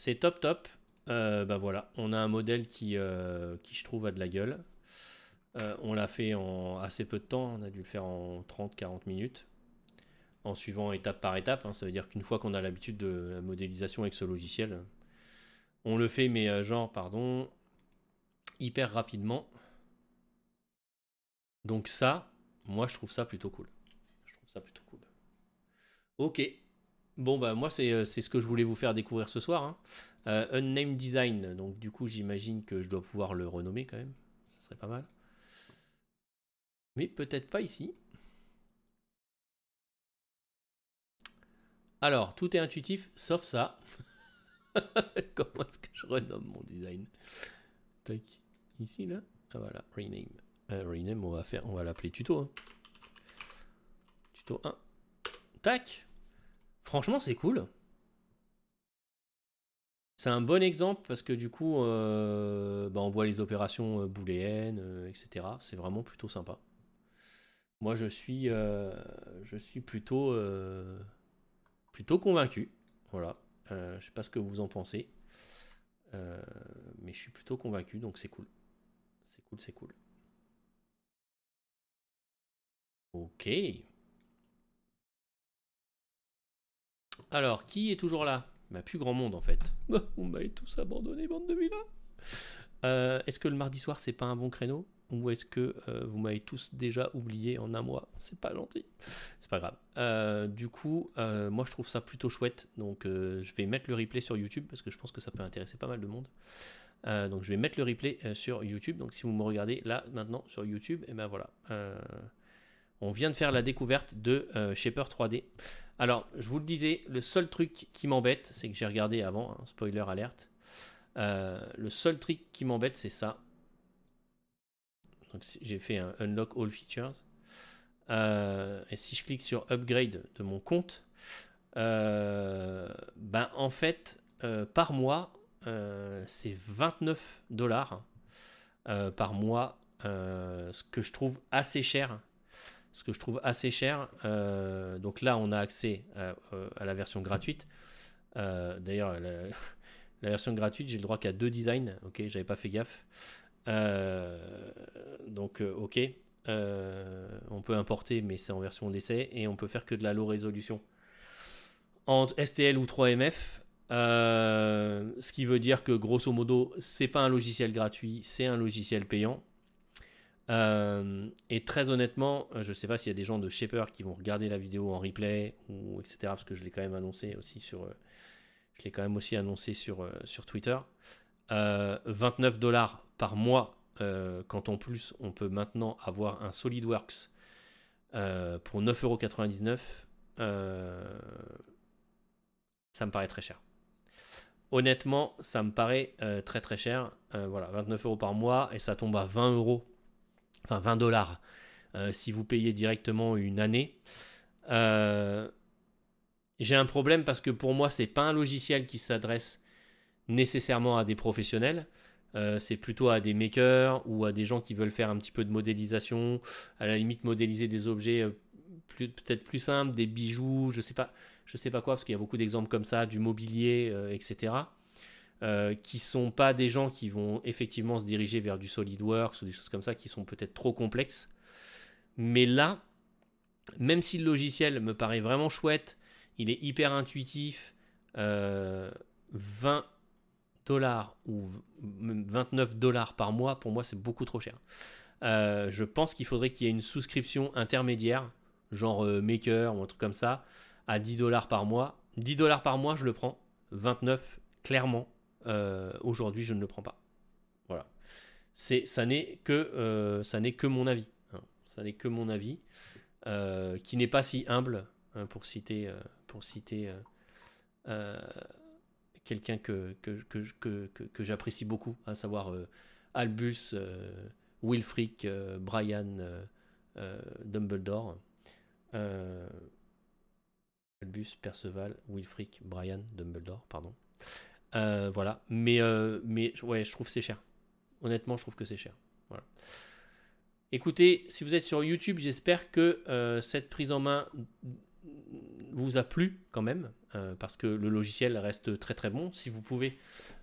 C'est top top. Euh, bah voilà, on a un modèle qui, euh, qui je trouve a de la gueule. Euh, on l'a fait en assez peu de temps, on a dû le faire en 30-40 minutes, en suivant étape par étape. Hein. Ça veut dire qu'une fois qu'on a l'habitude de la modélisation avec ce logiciel, on le fait, mais genre, pardon, hyper rapidement. Donc ça, moi je trouve ça plutôt cool. Je trouve ça plutôt cool. Ok, Bon, bah moi, euh, c'est ce que je voulais vous faire découvrir ce soir. Hein. Euh, design, donc du coup, j'imagine que je dois pouvoir le renommer quand même. Ce serait pas mal. Mais peut-être pas ici. Alors, tout est intuitif, sauf ça. Comment est-ce que je renomme mon design Tac, ici, là. Ah, voilà, rename. Euh, rename, on va, va l'appeler tuto. Hein. Tuto 1. Tac Franchement, c'est cool. C'est un bon exemple parce que du coup, euh, bah, on voit les opérations euh, booléennes, euh, etc. C'est vraiment plutôt sympa. Moi, je suis, je suis plutôt, plutôt convaincu. Voilà. je sais pas ce que vous en pensez, mais je suis plutôt convaincu, donc c'est cool. C'est cool, c'est cool. Ok. Alors, qui est toujours là Bah, plus grand monde en fait. Vous bah, m'avez tous abandonné, bande de vilains euh, Est-ce que le mardi soir, c'est pas un bon créneau Ou est-ce que euh, vous m'avez tous déjà oublié en un mois C'est pas gentil. C'est pas grave. Euh, du coup, moi je trouve ça plutôt chouette. Donc, je vais mettre le replay sur YouTube parce que je pense que ça peut intéresser pas mal de monde. donc je vais mettre le replay sur YouTube. Donc si vous me regardez là maintenant sur YouTube, et ben voilà on vient de faire la découverte de euh, Shaper 3D. Alors, je vous le disais, le seul truc qui m'embête, c'est que j'ai regardé avant, hein, spoiler alerte. Euh, le seul truc qui m'embête, c'est ça. Donc, j'ai fait un Unlock All Features. Euh, et si je clique sur Upgrade de mon compte, ben en fait, par mois, c'est 29 dollars hein, par mois, ce que je trouve assez cher ce que je trouve assez cher. Euh, donc là, on a accès euh, euh, à, la version gratuite. D'ailleurs, la, version gratuite, j'ai le droit qu'à deux designs. Ok, j'avais pas fait gaffe. donc, ok. on peut importer, mais c'est en version d'essai. Et on peut faire que de la low résolution en STL ou 3MF. ce qui veut dire que grosso modo, c'est pas un logiciel gratuit, c'est un logiciel payant. Euh, et très honnêtement, euh, je ne sais pas s'il y a des gens de Shaper qui vont regarder la vidéo en replay ou etc. Parce que je l'ai quand même annoncé aussi sur, euh, je l'ai quand même aussi annoncé sur, sur Twitter. 29 dollars par mois, quand en plus on peut maintenant avoir un SolidWorks pour 9,99€, ça me paraît très cher honnêtement, ça me paraît très très cher. voilà, 29 euros par mois et ça tombe à 20 euros enfin 20 dollars, euh, si vous payez directement une année. Euh, j'ai un problème parce que pour moi, c'est pas un logiciel qui s'adresse nécessairement à des professionnels. Euh, c'est plutôt à des makers ou à des gens qui veulent faire un petit peu de modélisation, à la limite modéliser des objets peut-être plus simples, des bijoux, je sais pas, je sais pas quoi, parce qu'il y a beaucoup d'exemples comme ça, du mobilier, etc qui euh, qui sont pas des gens qui vont effectivement se diriger vers du SolidWorks ou des choses comme ça qui sont peut-être trop complexes. Mais là, même si le logiciel me paraît vraiment chouette, il est hyper intuitif, 20 euh, dollars ou 29 dollars par mois, pour moi c'est beaucoup trop cher. Euh, je pense qu'il faudrait qu'il y ait une souscription intermédiaire, genre Maker ou un truc comme ça, à 10 dollars par mois. 10 dollars par mois, je le prends. 29, clairement, euh, aujourd'hui je ne le prends pas. Voilà. C'est, ça n'est que, euh, ça n'est que mon avis. Hein. Ça n'est que mon avis, euh, qui n'est pas si humble, hein, pour citer, pour citer quelqu'un que, que, que, que j'apprécie beaucoup, à savoir Albus, Wilfric, Brian, Dumbledore. Albus, Perceval, Wilfric, Brian, Dumbledore, pardon. Euh, voilà. Mais, euh, mais ouais, je trouve c'est cher. Honnêtement, je trouve que c'est cher. Voilà. Écoutez, si vous êtes sur YouTube, j'espère que euh, cette prise en main vous a plu quand même, parce que le logiciel reste très très bon. Si vous pouvez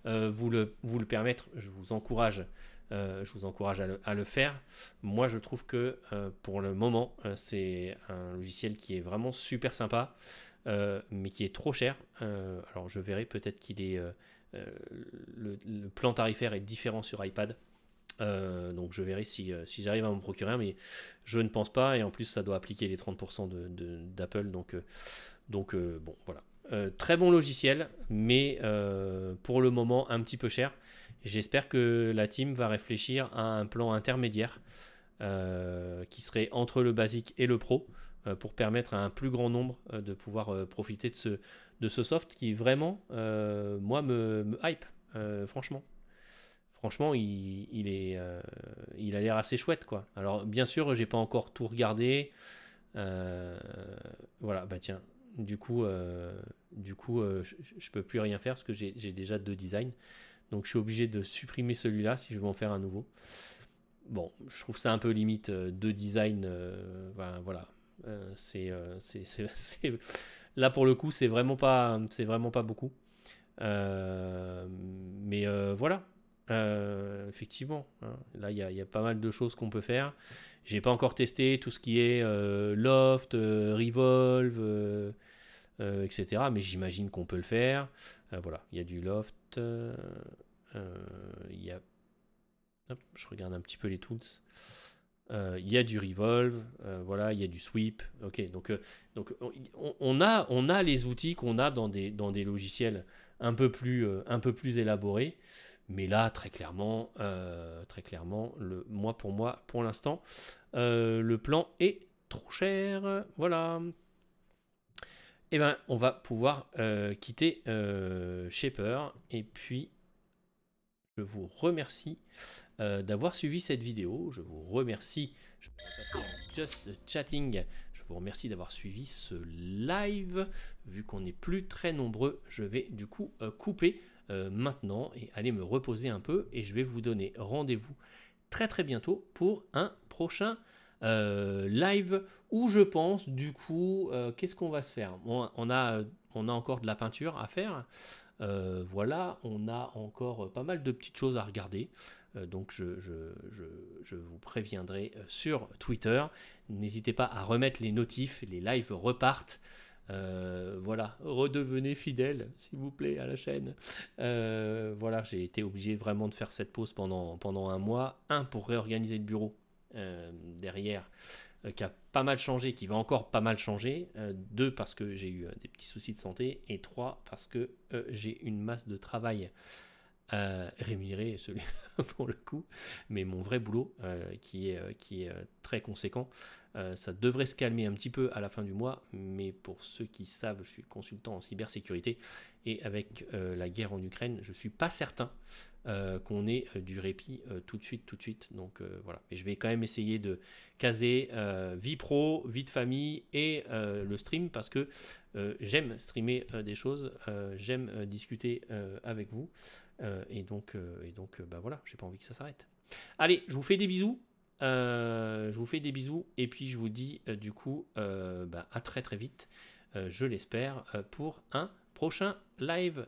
vous, le, vous le permettre, je vous encourage. je vous encourage à le, faire. Moi, je trouve que pour le moment, c'est un logiciel qui est vraiment super sympa. Euh, mais qui est trop cher. Euh, alors je verrai peut-être qu'il est... Euh, le, plan tarifaire est différent sur iPad. donc je verrai si, j'arrive à m'en procurer un, mais je ne pense pas. Et en plus, ça doit appliquer les 30% d'Apple. donc, donc bon, voilà. très bon logiciel, mais pour le moment un petit peu cher. J'espère que la team va réfléchir à un plan intermédiaire qui serait entre le basique et le pro. Euh, pour permettre à un plus grand nombre euh, de pouvoir euh, profiter de ce, de ce soft qui vraiment, moi, me, hype, franchement franchement, il, il est, il a l'air assez chouette, quoi. Alors, bien sûr, j'ai pas encore tout regardé. voilà, bah tiens, du coup, du coup, je, peux plus rien faire parce que j'ai déjà deux designs. Donc, je suis obligé de supprimer celui-là si je veux en faire un nouveau. Bon, je trouve ça un peu limite deux designs. voilà, euh, euh, c'est, là pour le coup, c'est vraiment pas, c'est vraiment pas beaucoup. Euh, mais voilà, effectivement, hein. là il y, a pas mal de choses qu'on peut faire. J'ai pas encore testé tout ce qui est Loft, Revolve, etc. Mais j'imagine qu'on peut le faire. voilà, il y a du Loft. Il je regarde un petit peu les tools. Euh, il y a du revolve, euh, voilà, il y a du sweep. Ok, donc, euh, donc on, a, on a les outils qu'on a dans des, dans des logiciels un peu plus, un peu plus élaborés. Mais là, très clairement, très clairement, le, moi pour moi, pour l'instant, le plan est trop cher. Voilà. eh ben, on va pouvoir quitter Shaper et puis je vous remercie euh, d'avoir suivi cette vidéo. Je vous remercie. Je Just Chatting. Je vous remercie d'avoir suivi ce live. Vu qu'on n'est plus très nombreux, je vais du coup euh, couper euh, maintenant et aller me reposer un peu. Et je vais vous donner rendez-vous très très bientôt pour un prochain live où je pense du coup qu'est-ce qu'on va se faire a, on a encore de la peinture à faire euh, voilà, on a encore euh, pas mal de petites choses à regarder. Euh, donc je, vous préviendrai sur Twitter. N'hésitez pas à remettre les notifs, les lives repartent. voilà, redevenez fidèles s'il vous plaît, à la chaîne. voilà, j'ai été obligé vraiment de faire cette pause pendant, pendant un mois. Un, pour réorganiser le bureau derrière euh, qui a pas mal changé, qui va encore pas mal changer. Euh, deux, parce que j'ai eu euh, des petits soucis de santé. Et trois, parce que j'ai une masse de travail rémunéré celui pour le coup, mais mon vrai boulot qui est, qui est très conséquent, ça devrait se calmer un petit peu à la fin du mois, mais pour ceux qui savent, je suis consultant en cybersécurité et avec la guerre en Ukraine, je suis pas certain euh, qu'on ait euh, du répit euh, tout de suite, tout de suite. Donc voilà, mais je vais quand même essayer de caser vie pro, vie de famille et le stream parce que j'aime streamer des choses, j'aime discuter avec vous. et donc, et donc bah voilà, j'ai pas envie que ça s'arrête. Allez, je vous fais des bisous. je vous fais des bisous et puis je vous dis du coup bah, à très très vite, je l'espère, pour un prochain live.